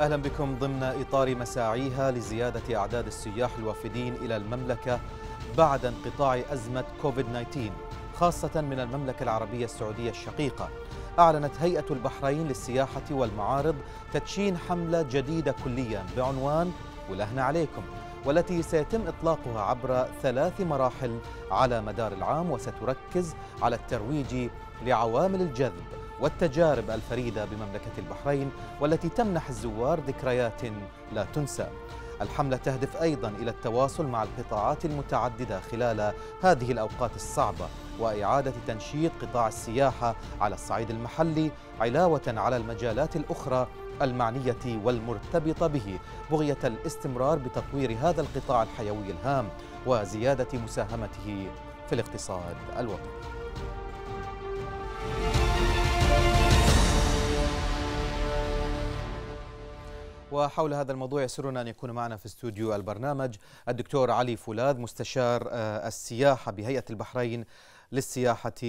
أهلا بكم ضمن إطار مساعيها لزيادة أعداد السياح الوافدين إلى المملكة بعد انقطاع أزمة كوفيد-19 خاصة من المملكة العربية السعودية الشقيقة أعلنت هيئة البحرين للسياحة والمعارض تدشين حملة جديدة كليا بعنوان ولهنا عليكم والتي سيتم إطلاقها عبر ثلاث مراحل على مدار العام وستركز على الترويج لعوامل الجذب والتجارب الفريدة بمملكة البحرين والتي تمنح الزوار ذكريات لا تنسى الحملة تهدف أيضا إلى التواصل مع القطاعات المتعددة خلال هذه الأوقات الصعبة وإعادة تنشيط قطاع السياحة على الصعيد المحلي علاوة على المجالات الأخرى المعنية والمرتبطة به بغية الاستمرار بتطوير هذا القطاع الحيوي الهام وزيادة مساهمته في الاقتصاد الوطني وحول هذا الموضوع يسرنا أن يكون معنا في استوديو البرنامج الدكتور علي فولاذ مستشار آه، السياحة بهيئة البحرين للسياحة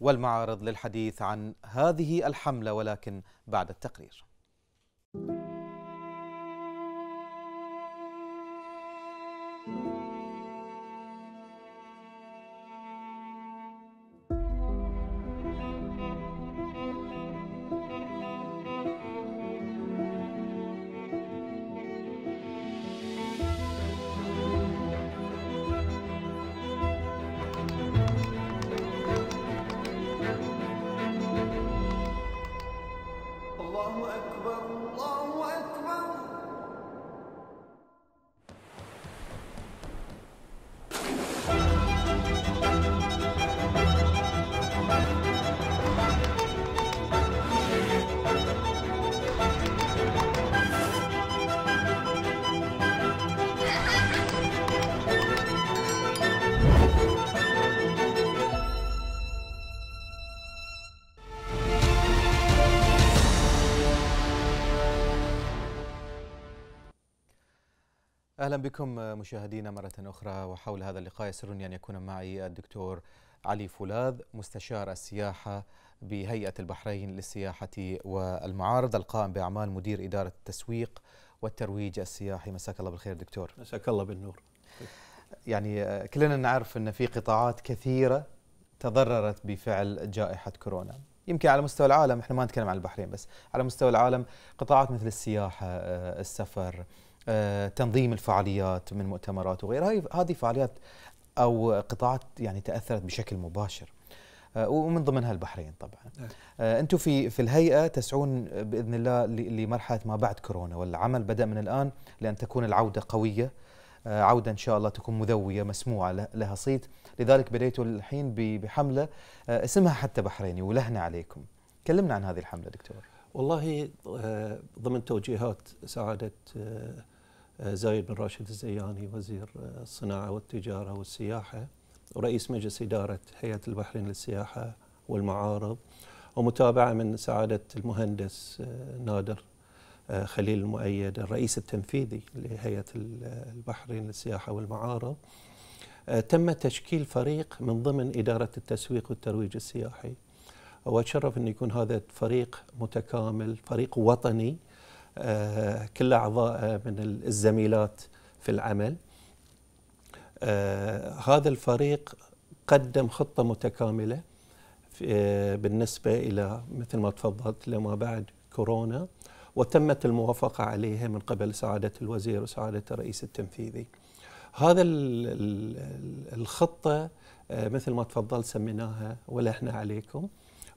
والمعارض للحديث عن هذه الحملة ولكن بعد التقرير thank you أهلا بكم مشاهدينا مرة أخرى وحول هذا اللقاء يسرني أن يكون معي الدكتور علي فولاذ مستشار السياحة بهيئة البحرين للسياحة والمعارض القائم بأعمال مدير إدارة التسويق والترويج السياحي مساك الله بالخير دكتور مساك الله بالنور يعني آه، كلنا نعرف أن في قطاعات كثيرة تضررت بفعل جائحة كورونا يمكن على مستوى العالم احنا ما نتكلم عن البحرين بس على مستوى العالم قطاعات مثل السياحة آه، السفر آه، تنظيم الفعاليات من مؤتمرات وغيرها هذه فعاليات او قطاعات يعني تاثرت بشكل مباشر آه، ومن ضمنها البحرين طبعا نعم. آه، انتم في في الهيئه تسعون باذن الله لمرحله ما بعد كورونا والعمل بدا من الان لان تكون العوده قويه عودة إن شاء الله تكون مذوية مسموعة لها صيت لذلك بديت الحين بحملة اسمها حتى بحريني ولهنا عليكم كلمنا عن هذه الحملة دكتور والله آه، ضمن توجيهات سعادة آه، آه، زايد بن راشد الزياني وزير الصناعة والتجارة والسياحة ورئيس مجلس إدارة هيئة البحرين للسياحة والمعارض ومتابعة من سعادة المهندس نادر خليل المؤيد الرئيس التنفيذي لهيئة البحرين للسياحة والمعارض تم تشكيل فريق من ضمن إدارة التسويق والترويج السياحي واتشرف ان يكون هذا فريق متكامل فريق وطني آه، كل اعضاء من الزميلات في العمل آه، هذا الفريق قدم خطه متكامله آه، بالنسبه الى مثل ما تفضلت لما بعد كورونا وتمت الموافقه عليها من قبل سعاده الوزير وسعاده الرئيس التنفيذي. هذا الخطه مثل ما تفضل سميناها ولحنا عليكم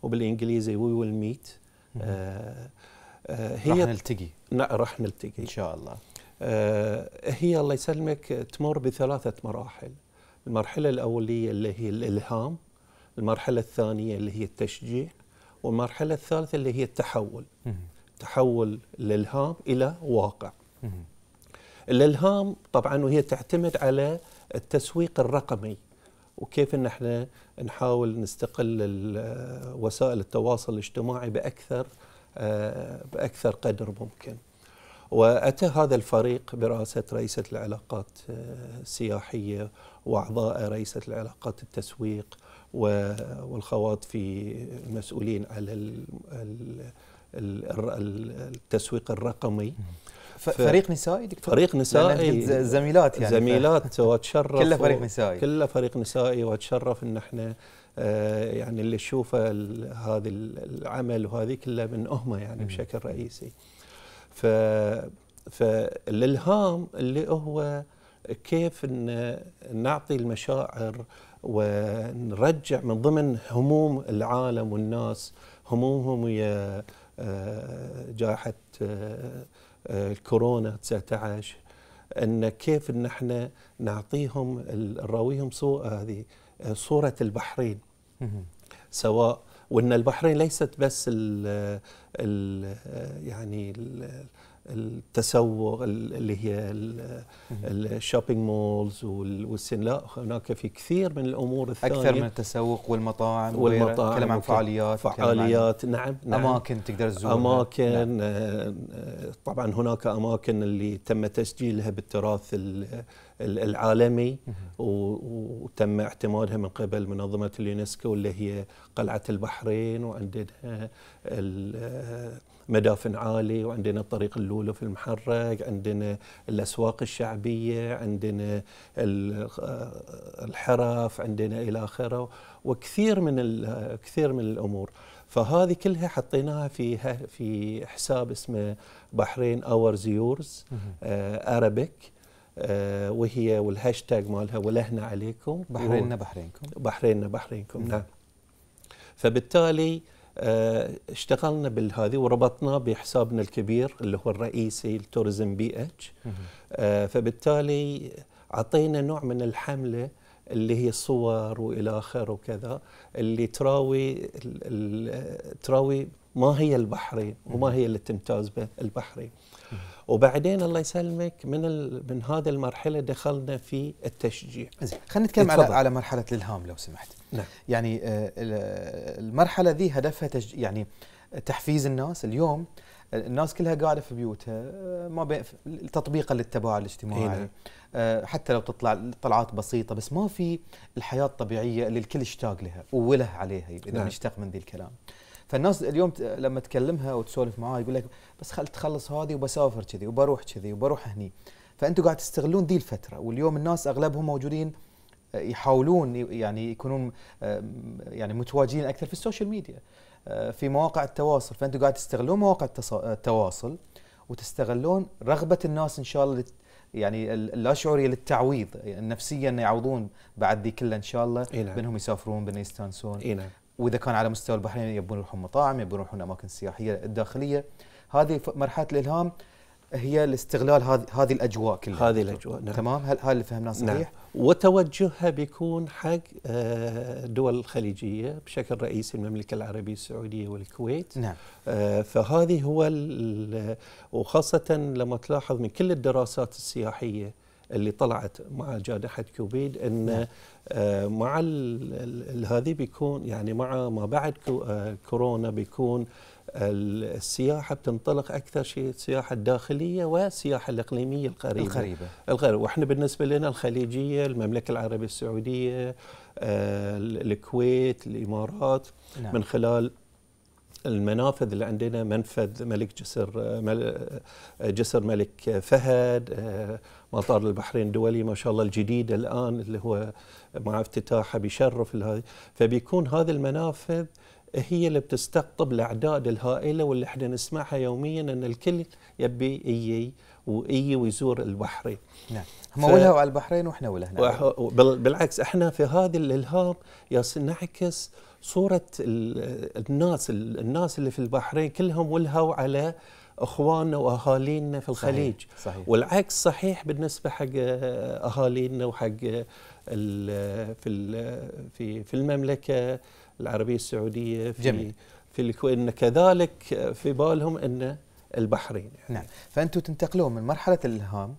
وبالانجليزي وي ويل ميت هي راح نلتقي راح نلتقي ان شاء الله آه، هي الله يسلمك تمر بثلاثه مراحل المرحله الاوليه اللي هي الالهام المرحله الثانيه اللي هي التشجيع والمرحله الثالثه اللي هي التحول تحول الالهام الى واقع الالهام طبعا وهي تعتمد على التسويق الرقمي وكيف ان احنا نحاول نستقل وسائل التواصل الاجتماعي باكثر آه، باكثر قدر ممكن. واتى هذا الفريق برئاسه رئيسه العلاقات السياحيه آه، واعضاء رئيسه العلاقات التسويق والخواط في المسؤولين على التسويق الرقمي فريق نسائي دكتور فريق نسائي زميلات يعني زميلات واتشرف كله فريق نسائي كله فريق نسائي واتشرف ان احنا آه، يعني اللي اشوفه هذا العمل وهذه كلها من أهمة يعني بشكل رئيسي ف فالالهام اللي هو كيف ان نعطي المشاعر ونرجع من ضمن هموم العالم والناس همومهم ويا آه، جائحه آه، الكورونا 19 ان كيف ان احنا نعطيهم نراويهم صورة هذه صوره البحرين سواء وان البحرين ليست بس الـ الـ يعني الـ التسوق اللي هي الشوبينج مولز والسن لا هناك في كثير من الامور الثانيه اكثر من التسوق والمطاعم والمطاعم نتكلم عن فعاليات فعاليات عن نعم, نعم اماكن تقدر تزورها اماكن نعم. آه، طبعا هناك اماكن اللي تم تسجيلها بالتراث العالمي وتم اعتمادها من قبل منظمه اليونسكو اللي هي قلعه البحرين وعندنا آه، مدافن عالي وعندنا طريق اللولو في المحرك عندنا الأسواق الشعبية عندنا آه، الحرف عندنا إلى آخره وكثير من كثير من الأمور فهذه كلها حطيناها في في حساب اسمه بحرين اورز يورز ارابيك وهي والهاشتاج مالها ولهنا عليكم بحريننا بحرينكم بحريننا بحرينكم نعم فبالتالي آه، اشتغلنا بالهذه وربطناه بحسابنا الكبير اللي هو الرئيسي التوريزم بي اتش آه، فبالتالي عطينا نوع من الحمله اللي هي الصور والى اخره وكذا اللي تراوي تراوي ما هي البحرين وما هي اللي تمتاز به البحرين وبعدين الله يسلمك من من هذه المرحله دخلنا في التشجيع زين خلينا نتكلم على على مرحله الالهام لو سمحت نعم. يعني آه، المرحله ذي هدفها تشج... يعني تحفيز الناس اليوم الناس كلها قاعده في بيوتها ما بين تطبيقا للتباعد الاجتماعي إيه؟ حتى لو تطلع طلعات بسيطه بس ما في الحياه الطبيعيه اللي الكل اشتاق لها ووله عليها اذا نعم. نشتاق من ذي الكلام فالناس اليوم لما تكلمها وتسولف معاها يقول لك بس خل تخلص هذه وبسافر كذي وبروح كذي وبروح هني فانتم قاعد تستغلون ذي الفتره واليوم الناس اغلبهم موجودين آه، يحاولون يعني يكونون يعني متواجدين اكثر في السوشيال ميديا آه، في مواقع التواصل فانتم قاعد تستغلون مواقع آه، التواصل وتستغلون رغبه الناس ان شاء الله يعني اللاشعوريه للتعويض النفسيه يعني انه يعوضون بعد ذي كلها ان شاء الله إينا. نعم. بانهم يسافرون بانهم يستانسون إينا. نعم. واذا كان على مستوى البحرين يبون يروحون مطاعم يبون يروحون اماكن سياحيه الداخليه هذه مرحله الالهام هي الاستغلال هذه الاجواء كلها هذه الاجواء نعم. تمام هل هل فهمناه صحيح نعم. وتوجهها بيكون حق آه، دول الخليجيه بشكل رئيسي المملكه العربيه السعوديه والكويت نعم آه، فهذه هو وخاصه لما تلاحظ من كل الدراسات السياحيه اللي طلعت مع جائحه كوفيد ان نعم. آه، مع هذه بيكون يعني مع ما بعد آه، كورونا بيكون السياحه بتنطلق اكثر شيء السياحه الداخليه والسياحه الاقليميه القريبه القريبه الغريبة واحنا بالنسبه لنا الخليجيه المملكه العربيه السعوديه آه، الكويت الامارات نعم. من خلال المنافذ اللي عندنا منفذ ملك جسر جسر ملك فهد مطار البحرين الدولي ما شاء الله الجديد الان اللي هو مع افتتاحه بيشرف فبيكون هذه المنافذ هي اللي بتستقطب الاعداد الهائله واللي احنا نسمعها يوميا ان الكل يبي اي واي ويزور البحرين. نعم هم ف... ولهوا على البحرين واحنا ولهنا وح... بالعكس احنا في هذا الالهام ياس نعكس صوره ال... الناس الناس اللي في البحرين كلهم ولهوا على اخواننا واهالينا في الخليج صحيح. صحيح. والعكس صحيح بالنسبه حق اهالينا وحق في في في المملكه العربيه السعوديه في جميل. في الكويت كذلك في بالهم ان البحرين يعني. نعم فانتم تنتقلون من مرحله الالهام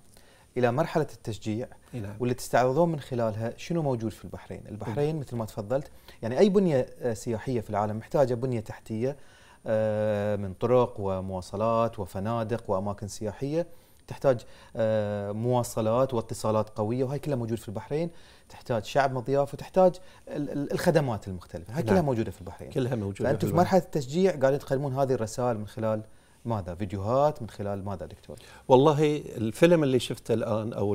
الى مرحله التشجيع نعم. واللي تستعرضون من خلالها شنو موجود في البحرين نعم. البحرين مثل ما تفضلت يعني اي بنيه سياحيه في العالم محتاجه بنيه تحتيه آه، من طرق ومواصلات وفنادق واماكن سياحيه تحتاج آه، مواصلات واتصالات قويه وهي كلها موجوده في البحرين تحتاج شعب مضياف وتحتاج الخدمات المختلفه هاي كلها نعم. موجوده في البحرين كلها موجوده فانتم في, في مرحله التشجيع قاعدين تقدمون هذه الرسائل من خلال ماذا فيديوهات من خلال ماذا دكتور والله الفيلم اللي شفته الان او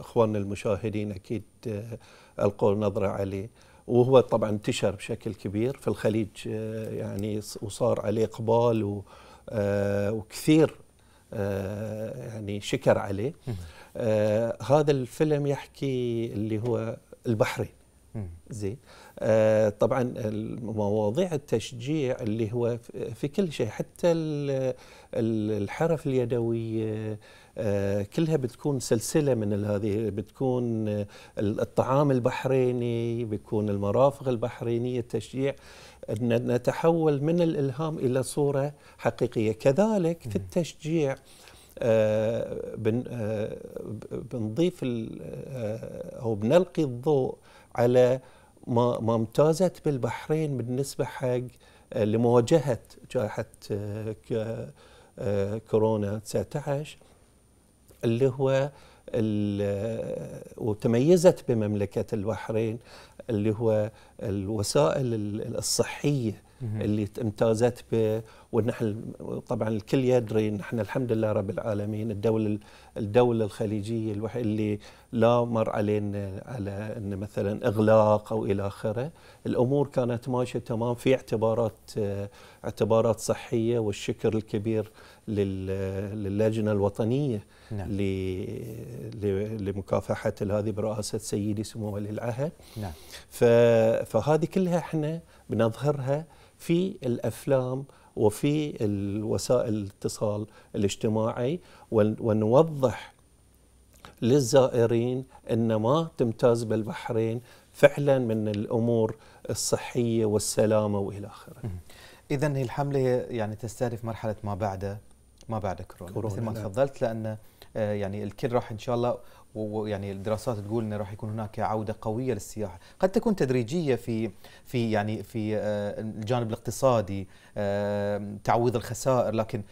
اخواننا المشاهدين اكيد آه، القوا نظره عليه وهو طبعا انتشر بشكل كبير في الخليج آه، يعني وصار عليه اقبال آه، وكثير آه، يعني شكر عليه هذا الفيلم يحكي اللي هو البحرين زين آه طبعا مواضيع التشجيع اللي هو في كل شيء حتى الحرف اليدويه آه كلها بتكون سلسله من هذه بتكون آه، الطعام البحريني بيكون المرافق البحرينيه التشجيع نتحول من الالهام الى صوره حقيقيه كذلك في التشجيع آه آه بنضيف آه، او بنلقي الضوء على ما امتازت بالبحرين بالنسبه حق آه، لمواجهه جائحه آه، آه، كورونا 19 اللي هو وتميزت بمملكه البحرين اللي هو الوسائل الصحيه اللي امتازت به ونحن طبعا الكل يدري نحن الحمد لله رب العالمين الدوله الدوله الخليجيه الوحيده اللي لا مر علينا على ان مثلا اغلاق او الى اخره، الامور كانت ماشيه تمام في اعتبارات آه، اعتبارات صحيه والشكر الكبير للجنه الوطنيه نعم. لمكافحه هذه برئاسه سيدي سمو ولي العهد نعم. فهذه كلها احنا بنظهرها في الافلام وفي وسائل الاتصال الاجتماعي ونوضح للزائرين ان ما تمتاز بالبحرين فعلا من الامور الصحيه والسلامه والى اخره. اذا الحمله يعني تستهدف مرحله ما بعد ما بعد كورونا, كورونا مثل ما نعم. تفضلت لان آه، يعني الكل راح ان شاء الله ويعني الدراسات تقول انه راح يكون هناك عوده قويه للسياحه، قد تكون تدريجيه في في يعني في آه، الجانب الاقتصادي آه، تعويض الخسائر لكن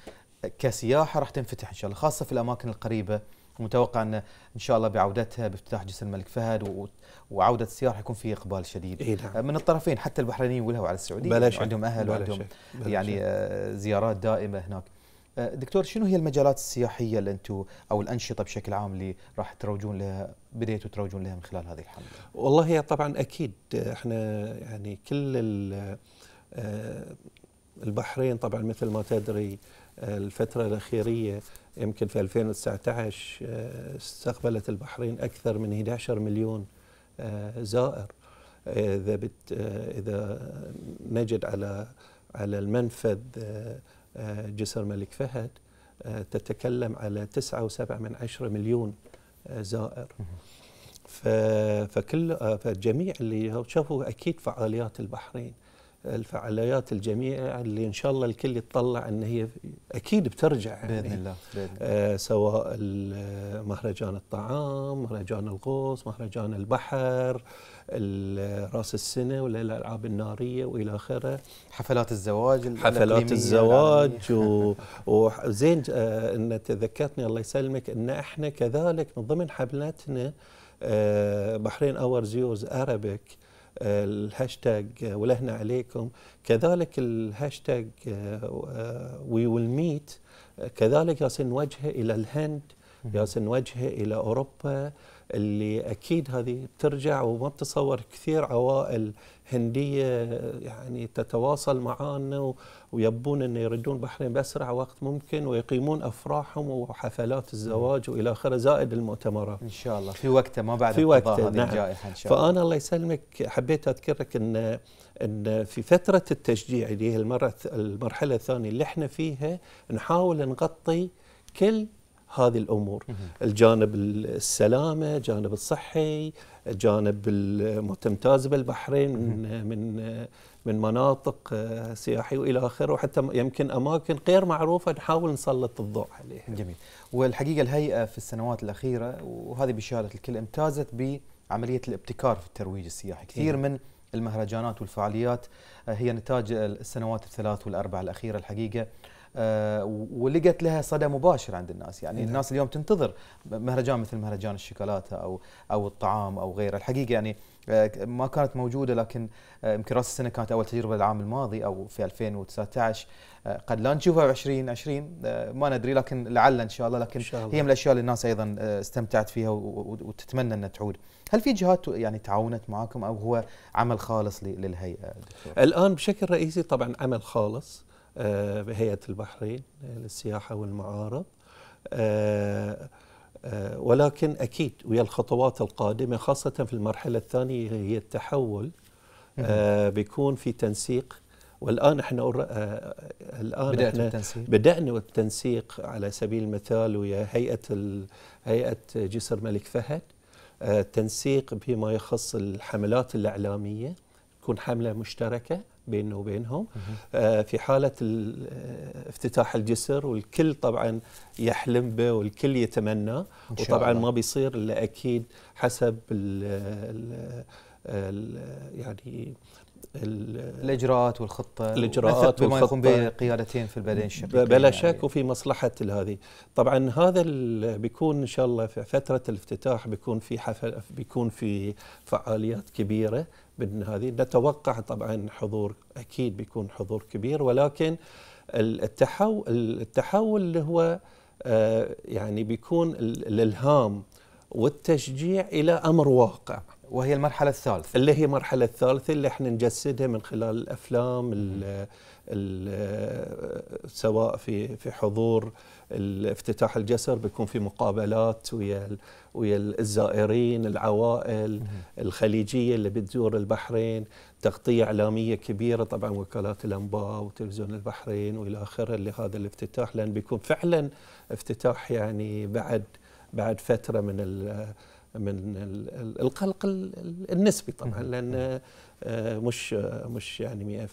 كسياحه راح تنفتح ان شاء الله خاصه في الاماكن القريبه ومتوقع ان ان شاء الله بعودتها بافتتاح جسر الملك فهد وعوده السياحه يكون في اقبال شديد إيه نعم. من الطرفين حتى البحرينيين ولهوا على السعوديه عندهم اهل وعندهم يعني زيارات دائمه هناك. أه، دكتور شنو هي المجالات السياحيه اللي انتم او الانشطه بشكل عام اللي راح تروجون لها بديتوا تروجون لها من خلال هذه الحمله؟ والله هي طبعا اكيد احنا يعني كل أه، البحرين طبعا مثل ما تدري أه، الفتره الاخيريه يمكن في 2019 استقبلت البحرين اكثر من 11 مليون زائر اذا اذا نجد على على المنفذ آه، جسر الملك فهد آه، تتكلم على تسعة وسبعة من عشرة مليون آه، زائر فكل فجميع اللي شافوا اكيد فعاليات البحرين الفعاليات الجميع اللي ان شاء الله الكل يتطلع ان هي اكيد بترجع يعني باذن الله باذن آه سواء مهرجان الطعام، مهرجان الغوص، مهرجان البحر، راس السنه ولا الالعاب الناريه والى اخره حفلات الزواج حفلات الزواج يعني. و... وزين آه ان تذكرتني الله يسلمك ان احنا كذلك من ضمن حفلاتنا آه بحرين اورز يورز ارابيك الهاشتاج ولهنا عليكم كذلك الهاشتاج وي ويل ميت كذلك ياس نوجهه الى الهند ياس نوجهه الى اوروبا اللي اكيد هذه بترجع وما بتصور كثير عوائل هنديه يعني تتواصل معانا ويبون انه يردون البحرين باسرع وقت ممكن ويقيمون افراحهم وحفلات الزواج والى اخره زائد المؤتمرات. ان شاء الله في وقته ما بعد في وقته هذه نعم. الجائحه ان شاء الله. فانا الله يسلمك حبيت اذكرك ان ان في فتره التشجيع اللي هي المره المرحله الثانيه اللي احنا فيها نحاول نغطي كل هذه الامور الجانب السلامه جانب الصحي جانب الممتاز بالبحرين من من من مناطق آه، سياحيه والى اخره وحتى يمكن اماكن غير معروفه نحاول نسلط الضوء عليها. جميل. والحقيقه الهيئه في السنوات الاخيره وهذه بشاره الكل امتازت بعمليه الابتكار في الترويج السياحي، كثير إيه. من المهرجانات والفعاليات آه، هي نتاج السنوات الثلاث والاربع الاخيره الحقيقه آه، ولقت لها صدى مباشر عند الناس يعني نعم. الناس اليوم تنتظر مهرجان مثل مهرجان الشوكولاته او او الطعام او غيره الحقيقه يعني آه، ما كانت موجوده لكن آه، يمكن راس السنه كانت اول تجربه العام الماضي او في 2019 قد لا نشوفها ب 2020 ما ندري لكن لعل ان شاء الله لكن شاء الله. هي من الاشياء اللي الناس ايضا استمتعت فيها وتتمنى انها تعود. هل في جهات يعني تعاونت معاكم او هو عمل خالص للهيئه؟ دكتور؟ الان بشكل رئيسي طبعا عمل خالص بهيئه آه، البحرين للسياحه والمعارض آه، آه، ولكن اكيد ويا الخطوات القادمه خاصه في المرحله الثانيه هي التحول بيكون في تنسيق والان احنا الان بدأت احنا بالتنسيق. بدانا بالتنسيق على سبيل المثال ويا هيئه هيئه جسر ملك فهد التنسيق فيما يخص الحملات الاعلاميه تكون حمله مشتركه بيننا وبينهم آه، في حالة آه، افتتاح الجسر والكل طبعا يحلم به والكل يتمنى وطبعا الله. ما بيصير إلا أكيد حسب ال ال الـ يعني الاجراءات والخطه الاجراءات بما يقوم بقيادتين في البلدين الشقيقين بلا يعني. شك يعني. وفي مصلحه هذه طبعا هذا بيكون ان شاء الله في فتره الافتتاح بيكون في حفل بيكون في فعاليات كبيره من هذه نتوقع طبعا حضور اكيد بيكون حضور كبير ولكن التحول التحول اللي هو آه، يعني بيكون الالهام والتشجيع الى امر واقع وهي المرحله الثالثه اللي هي المرحله الثالثه اللي احنا نجسدها من خلال الافلام الـ الـ آه، سواء في في حضور افتتاح الجسر بيكون في مقابلات ويا ويا الزائرين العوائل الخليجيه اللي بتزور البحرين تغطيه اعلاميه كبيره طبعا وكالات الانباء وتلفزيون البحرين والى اخره لهذا الافتتاح لان بيكون فعلا افتتاح يعني بعد بعد فتره من من القلق النسبي طبعا لان آه، مش آه، مش يعني 100%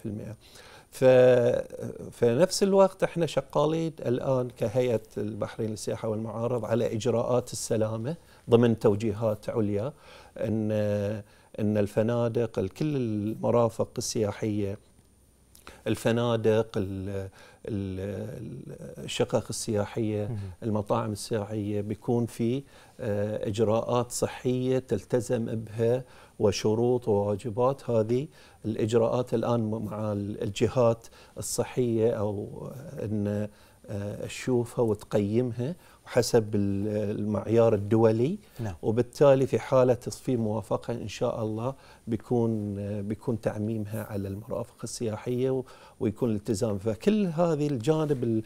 في نفس الوقت احنا شقالين الان كهيئه البحرين للسياحه والمعارض على اجراءات السلامه ضمن توجيهات عليا ان ان الفنادق كل المرافق السياحيه الفنادق الشقق السياحية المطاعم السياحية بيكون في آه، إجراءات صحية تلتزم بها وشروط وواجبات هذه الإجراءات الآن مع الجهات الصحية أو أن آه، تشوفها وتقيمها حسب المعيار الدولي نعم. وبالتالي في حاله تصفي موافقه ان شاء الله بيكون بيكون تعميمها على المرافق السياحيه ويكون الالتزام فكل هذه الجانب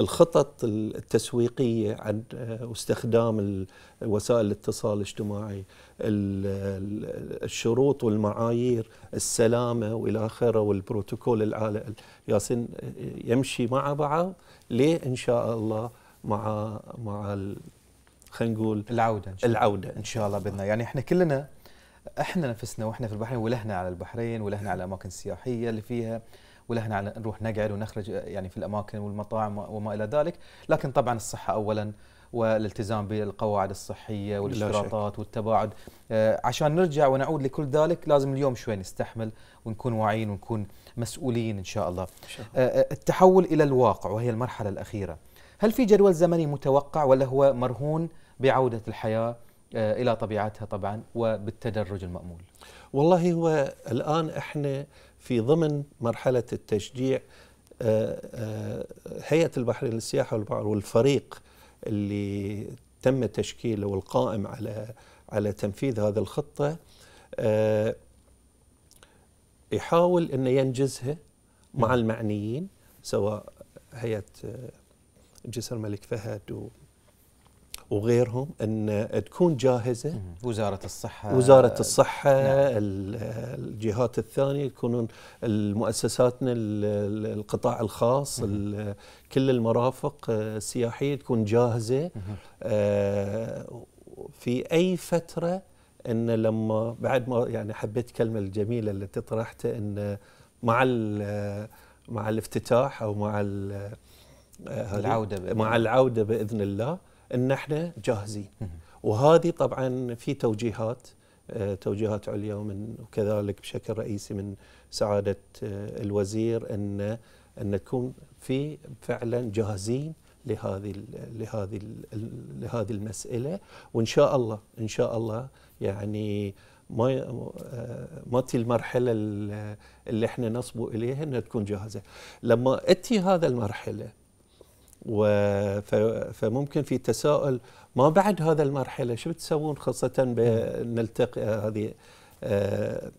الخطط التسويقية عن آه، واستخدام وسائل الاتصال الاجتماعي الشروط والمعايير السلامة والى آخره والبروتوكول العالي ياسين آه، يمشي مع بعض ليه إن شاء الله مع مع خلينا نقول العودة إن شاء الله. العودة إن شاء الله بإذن الله يعني إحنا كلنا احنا نفسنا واحنا في البحرين ولهنا على البحرين ولهنا على الاماكن السياحيه اللي فيها ولهنا على نروح نقعد ونخرج يعني في الاماكن والمطاعم وما الى ذلك لكن طبعا الصحه اولا والالتزام بالقواعد الصحيه والاشتراطات والتباعد آه، عشان نرجع ونعود لكل ذلك لازم اليوم شوي نستحمل ونكون واعيين ونكون مسؤولين ان شاء الله آه، آه، التحول الى الواقع وهي المرحله الاخيره هل في جدول زمني متوقع ولا هو مرهون بعوده الحياه الى طبيعتها طبعا وبالتدرج المامول والله هو الان احنا في ضمن مرحلة التشجيع آه، آه، هيئة البحرين للسياحة والبحر والفريق اللي تم تشكيله والقائم على على تنفيذ هذه الخطة آه، يحاول أنه ينجزها مع المعنيين سواء هيئة جسر الملك فهد و وغيرهم ان تكون جاهزه وزاره الصحه وزاره الصحه نعم. الجهات الثانيه يكونون المؤسساتنا القطاع الخاص كل المرافق آه، السياحيه تكون جاهزه آه، في اي فتره ان لما بعد ما يعني حبيت الكلمه الجميله اللي طرحتها ان مع مع الافتتاح او مع آه، العوده مع العوده باذن الله ان احنا جاهزين وهذه طبعا في توجيهات آه، توجيهات عليا ومن وكذلك بشكل رئيسي من سعاده آه، الوزير ان ان نكون في فعلا جاهزين لهذه لهذه لهذه المساله وان شاء الله ان شاء الله يعني ما آه، ما تي المرحله اللي احنا نصبو اليها انها تكون جاهزه لما اتي هذا المرحله فممكن في تساؤل ما بعد هذا المرحلة شو بتسوون خاصة بنلتقي نعم. آه، هذه آه،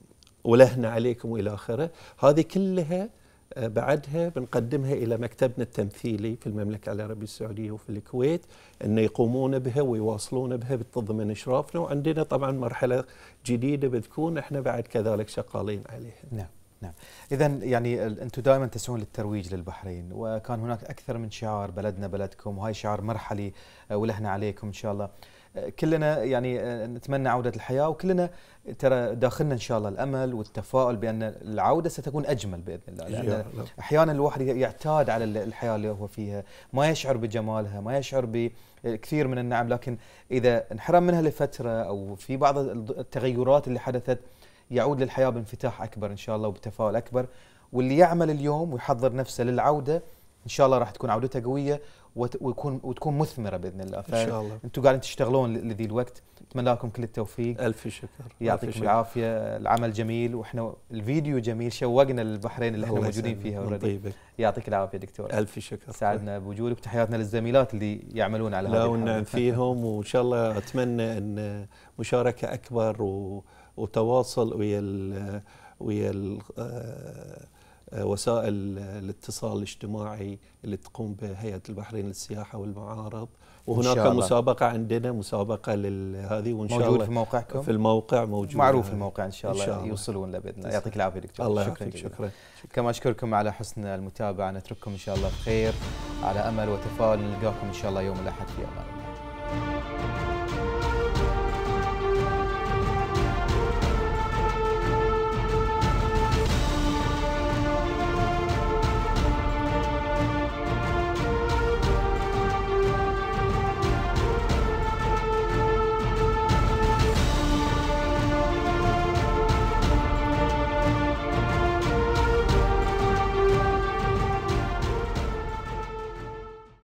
ولهنا عليكم وإلى آخره هذه كلها آه، بعدها بنقدمها إلى مكتبنا التمثيلي في المملكة العربية السعودية وفي الكويت أن يقومون بها ويواصلون بها بتضمن إشرافنا وعندنا طبعا مرحلة جديدة بتكون إحنا بعد كذلك شغالين عليها نعم نعم اذا يعني انتم دائما تسعون للترويج للبحرين وكان هناك اكثر من شعار بلدنا بلدكم وهاي شعار مرحلي آه، ولهنا عليكم ان شاء الله آه، كلنا يعني آه، نتمنى عودة الحياة وكلنا ترى داخلنا إن شاء الله الأمل والتفاؤل بأن العودة ستكون أجمل بإذن الله لأن أحيانا الواحد يعتاد على الحياة اللي هو فيها ما يشعر بجمالها ما يشعر بكثير من النعم لكن إذا انحرم منها لفترة أو في بعض التغيرات اللي حدثت يعود للحياه بانفتاح اكبر ان شاء الله وبتفاؤل اكبر واللي يعمل اليوم ويحضر نفسه للعوده ان شاء الله راح تكون عودته قويه وتكون وتكون مثمره باذن الله ان شاء الله انتم قاعدين تشتغلون لذي الوقت اتمنى لكم كل التوفيق الف شكر يعطيكم العافيه العمل جميل واحنا الفيديو جميل شوقنا للبحرين اللي احنا موجودين فيها اوريدي يعطيك العافيه دكتور الف شكر سعدنا بوجودك وتحياتنا للزميلات اللي يعملون على هذا لا فيهم وان شاء الله اتمنى ان مشاركه اكبر و وتواصل ويا ويا آه، آه، وسائل الاتصال الاجتماعي اللي تقوم بها هيئه البحرين للسياحه والمعارض وهناك مسابقه عندنا مسابقه لهذه وان شاء الله موجود في موقعكم في الموقع موجود معروف الموقع ان شاء الله, إن شاء الله. يوصلون له باذن الله يعطيك العافيه دكتور الله شكرا شكرا, شكرا كما اشكركم على حسن المتابعه نترككم ان شاء الله بخير على امل وتفاؤل نلقاكم ان شاء الله يوم الاحد في امان الله